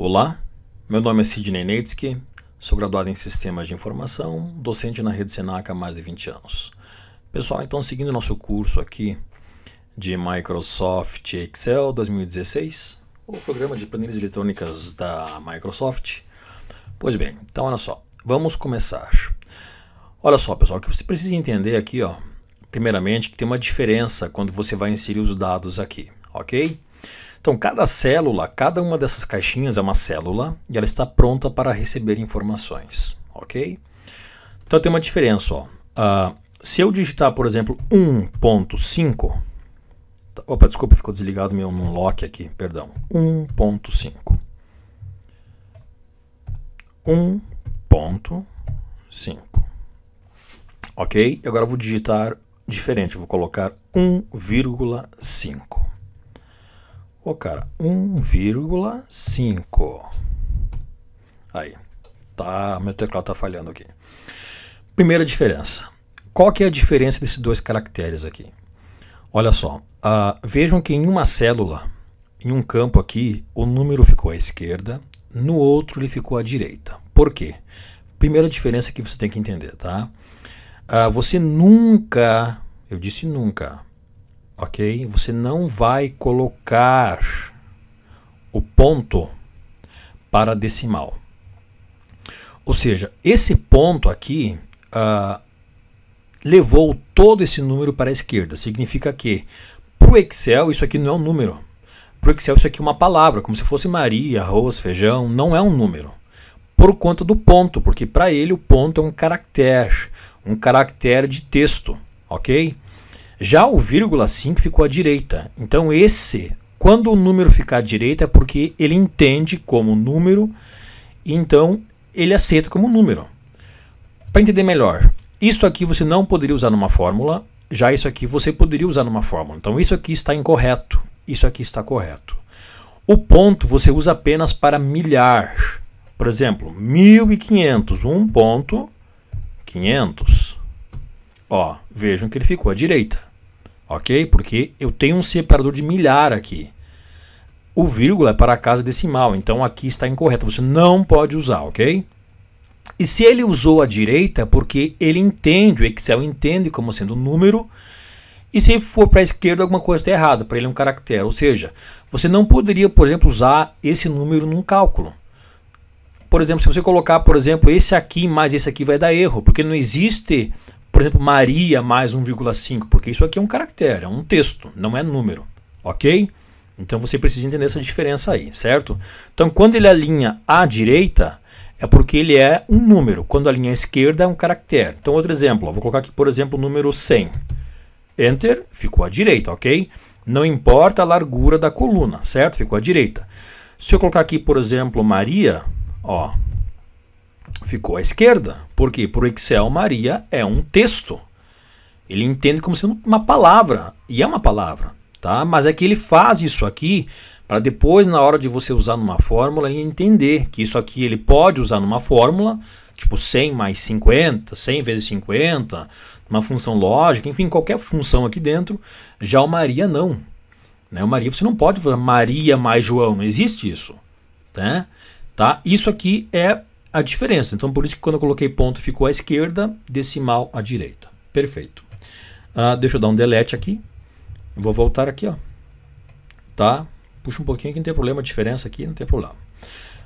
Olá, meu nome é Sidney Neitzke, sou graduado em Sistemas de Informação, docente na rede Senac há mais de 20 anos. Pessoal, então seguindo nosso curso aqui de Microsoft Excel 2016, o programa de planilhas eletrônicas da Microsoft. Pois bem, então olha só, vamos começar. Olha só, pessoal, o que você precisa entender aqui, ó, primeiramente, que tem uma diferença quando você vai inserir os dados aqui, ok? Então, cada célula, cada uma dessas caixinhas é uma célula e ela está pronta para receber informações, ok? Então, tem uma diferença. Ó. Uh, se eu digitar, por exemplo, 1.5, tá, opa, desculpa, ficou desligado meu num lock aqui, perdão, 1.5. 1.5. Ok? Agora eu vou digitar diferente, vou colocar 1,5. Ô, cara, 1,5. Aí. Tá, meu teclado tá falhando aqui. Primeira diferença. Qual que é a diferença desses dois caracteres aqui? Olha só. Uh, vejam que em uma célula, em um campo aqui, o número ficou à esquerda, no outro ele ficou à direita. Por quê? Primeira diferença que você tem que entender, tá? Uh, você nunca, eu disse nunca, ok? Você não vai colocar o ponto para decimal. Ou seja, esse ponto aqui uh, levou todo esse número para a esquerda. Significa que para o Excel isso aqui não é um número. Para o Excel isso aqui é uma palavra, como se fosse Maria, arroz, feijão. Não é um número. Por conta do ponto, porque para ele o ponto é um caractere, um caractere de texto, ok? Já o vírgula 5 ficou à direita. Então, esse, quando o número ficar à direita, é porque ele entende como número, então ele aceita como número. Para entender melhor, isso aqui você não poderia usar numa fórmula, já isso aqui você poderia usar numa fórmula. Então, isso aqui está incorreto, isso aqui está correto. O ponto você usa apenas para milhar. Por exemplo, 1500, um ponto, 500. Ó, vejam que ele ficou à direita ok? Porque eu tenho um separador de milhar aqui. O vírgula é para a casa decimal, então aqui está incorreto, você não pode usar, ok? E se ele usou a direita, porque ele entende, o Excel entende como sendo um número, e se for para a esquerda, alguma coisa está errada, para ele é um caractere. Ou seja, você não poderia, por exemplo, usar esse número num cálculo. Por exemplo, se você colocar, por exemplo, esse aqui mais esse aqui vai dar erro, porque não existe por exemplo, Maria mais 1,5, porque isso aqui é um caractere, é um texto, não é número, ok? Então você precisa entender essa diferença aí, certo? Então quando ele alinha à direita, é porque ele é um número, quando alinha à esquerda é um caractere. Então outro exemplo, ó, vou colocar aqui por exemplo o número 100. Enter, ficou à direita, ok? Não importa a largura da coluna, certo? Ficou à direita. Se eu colocar aqui, por exemplo, Maria, ó, ficou à esquerda. Por quê? o Excel Maria é um texto. Ele entende como sendo uma palavra, e é uma palavra, tá? Mas é que ele faz isso aqui para depois, na hora de você usar numa fórmula, ele entender que isso aqui ele pode usar numa fórmula, tipo 100 mais 50, 100 vezes 50, uma função lógica, enfim, qualquer função aqui dentro. Já o Maria não. Né? O Maria, você não pode fazer Maria mais João, não existe isso. Né? Tá? Isso aqui é a diferença. Então, por isso que quando eu coloquei ponto ficou à esquerda, decimal à direita. Perfeito. Uh, deixa eu dar um delete aqui. Eu vou voltar aqui, ó. Tá? Puxa um pouquinho que não tem problema, a diferença aqui não tem problema.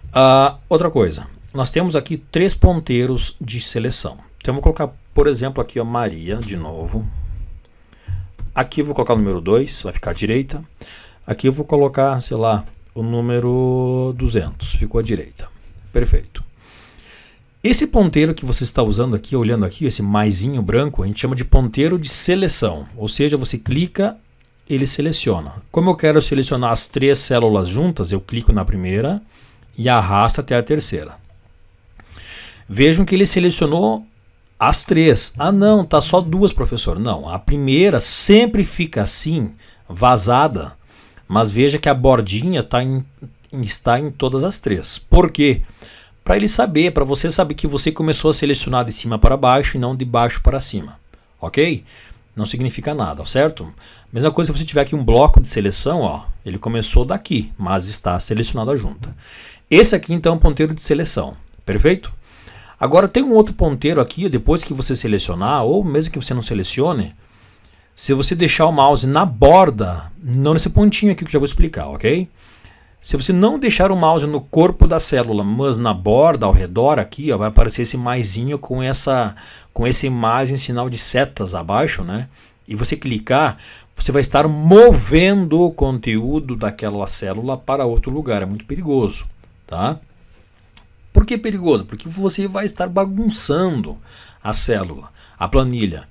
Uh, outra coisa, nós temos aqui três ponteiros de seleção. Então, eu vou colocar, por exemplo, aqui, ó, Maria, de novo. Aqui eu vou colocar o número 2, vai ficar à direita. Aqui eu vou colocar, sei lá, o número 200, ficou à direita. Perfeito. Esse ponteiro que você está usando aqui, olhando aqui, esse maisinho branco, a gente chama de ponteiro de seleção. Ou seja, você clica, ele seleciona. Como eu quero selecionar as três células juntas, eu clico na primeira e arrasto até a terceira. Vejam que ele selecionou as três. Ah não, tá só duas, professor. Não, a primeira sempre fica assim, vazada. Mas veja que a bordinha tá em, está em todas as três. Por quê? Porque para ele saber, para você saber que você começou a selecionar de cima para baixo e não de baixo para cima, ok? Não significa nada, certo? Mesma coisa se você tiver aqui um bloco de seleção, ó, ele começou daqui, mas está selecionado a junta. Esse aqui então é o ponteiro de seleção, perfeito? Agora tem um outro ponteiro aqui, depois que você selecionar, ou mesmo que você não selecione, se você deixar o mouse na borda, não nesse pontinho aqui que eu já vou explicar, ok? Se você não deixar o mouse no corpo da célula, mas na borda, ao redor aqui, ó, vai aparecer esse maisinho com essa, com essa imagem, sinal de setas abaixo, né? E você clicar, você vai estar movendo o conteúdo daquela célula para outro lugar. É muito perigoso, tá? Por que perigoso? Porque você vai estar bagunçando a célula, a planilha.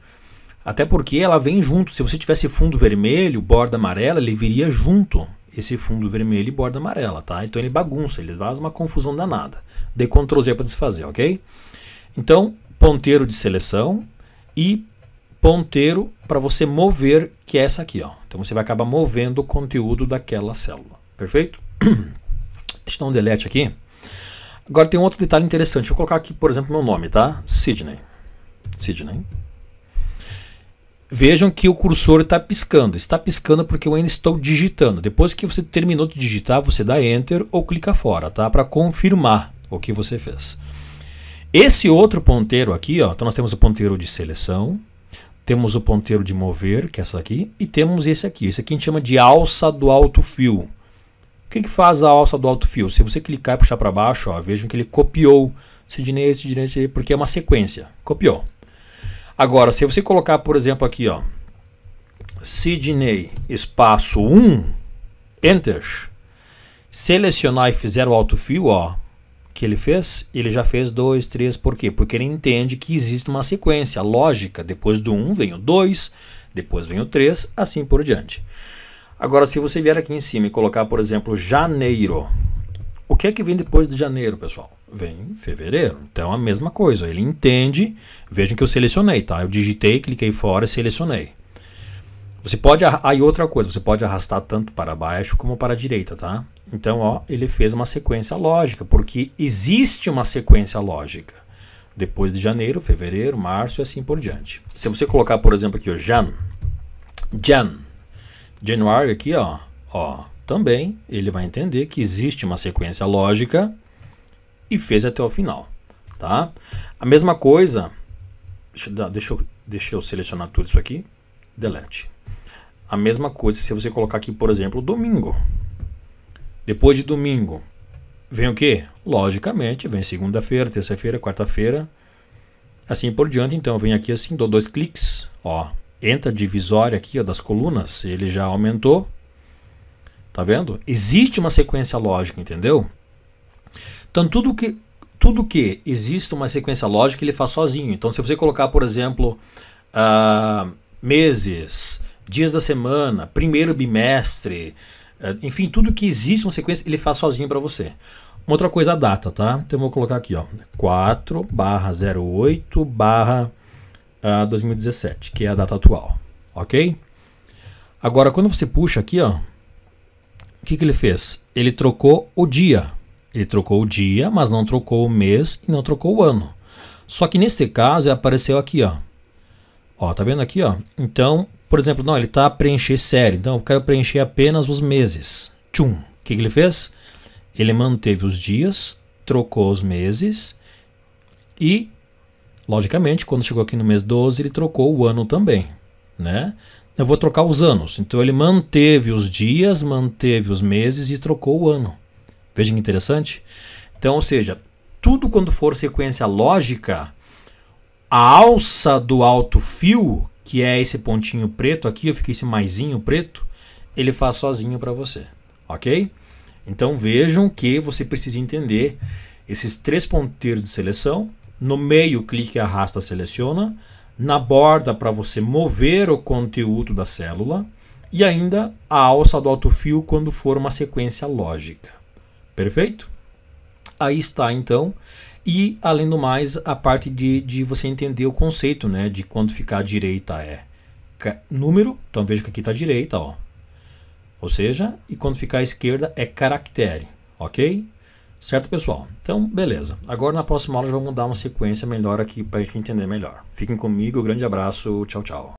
Até porque ela vem junto. Se você tivesse fundo vermelho, borda amarela, ele viria junto esse fundo vermelho e borda amarela, tá? Então ele bagunça, ele faz uma confusão danada. Dei Ctrl Z para desfazer, ok? Então, ponteiro de seleção e ponteiro para você mover, que é essa aqui, ó. Então você vai acabar movendo o conteúdo daquela célula, perfeito? Deixa eu dar um delete aqui. Agora tem um outro detalhe interessante. Vou colocar aqui, por exemplo, meu nome, tá? Sidney. Sidney. Vejam que o cursor está piscando. Está piscando porque eu ainda estou digitando. Depois que você terminou de digitar, você dá Enter ou clica fora, tá? Para confirmar o que você fez. Esse outro ponteiro aqui, ó, então nós temos o ponteiro de seleção, temos o ponteiro de mover, que é essa aqui, e temos esse aqui. Esse aqui a gente chama de alça do alto fio. O que, que faz a alça do alto fio? Se você clicar e puxar para baixo, ó, vejam que ele copiou esse direito, esse porque é uma sequência. Copiou. Agora, se você colocar, por exemplo, aqui, ó, Sidney espaço 1, Enter, selecionar e fizer o autofill, ó, que ele fez, ele já fez 2, 3, por quê? Porque ele entende que existe uma sequência lógica, depois do 1 um vem o 2, depois vem o 3, assim por diante. Agora, se você vier aqui em cima e colocar, por exemplo, janeiro, o que é que vem depois de janeiro, pessoal? Vem fevereiro. Então a mesma coisa. Ele entende. Vejam que eu selecionei, tá? Eu digitei, cliquei fora e selecionei. Você pode. Aí outra coisa, você pode arrastar tanto para baixo como para a direita, tá? Então, ó, ele fez uma sequência lógica, porque existe uma sequência lógica. Depois de janeiro, fevereiro, março e assim por diante. Se você colocar, por exemplo, aqui o Jan, Jan, January aqui, ó, ó, também ele vai entender que existe uma sequência lógica e fez até o final, tá? A mesma coisa, deixa, deixa, eu, deixa eu selecionar tudo isso aqui, delete. A mesma coisa se você colocar aqui, por exemplo, domingo. Depois de domingo, vem o que? Logicamente, vem segunda-feira, terça-feira, quarta-feira, assim por diante. Então, vem aqui assim, dou dois cliques, ó, entra divisória aqui ó, das colunas, ele já aumentou, Tá vendo? Existe uma sequência lógica, entendeu? Então tudo que tudo que existe uma sequência lógica ele faz sozinho. Então se você colocar, por exemplo, uh, meses, dias da semana, primeiro bimestre, uh, enfim, tudo que existe uma sequência ele faz sozinho para você. Uma outra coisa a data, tá? Então eu vou colocar aqui, ó, 4 barra 08 barra 2017, ah, que é a data atual, ok? Agora quando você puxa aqui, ó, o que, que ele fez? Ele trocou o dia. Ele trocou o dia, mas não trocou o mês e não trocou o ano. Só que nesse caso apareceu aqui, ó. Ó, tá vendo aqui, ó? Então, por exemplo, não, ele tá preencher série. Então, eu quero preencher apenas os meses. Tchum. O que, que ele fez? Ele manteve os dias, trocou os meses e, logicamente, quando chegou aqui no mês 12, ele trocou o ano também, né? eu vou trocar os anos. Então ele manteve os dias, manteve os meses e trocou o ano. Veja que interessante. Então, ou seja, tudo quando for sequência lógica, a alça do alto fio, que é esse pontinho preto aqui, eu fiquei esse maisinho preto, ele faz sozinho para você, ok? Então vejam que você precisa entender esses três ponteiros de seleção. No meio, clique, arrasta, seleciona na borda para você mover o conteúdo da célula e ainda a alça do alto-fio quando for uma sequência lógica. Perfeito? Aí está então. E além do mais, a parte de, de você entender o conceito, né? De quando ficar à direita é número, então veja que aqui está à direita, ó. Ou seja, e quando ficar à esquerda é caractere, ok? Certo, pessoal? Então, beleza. Agora na próxima aula já vamos dar uma sequência melhor aqui para a gente entender melhor. Fiquem comigo, grande abraço, tchau, tchau.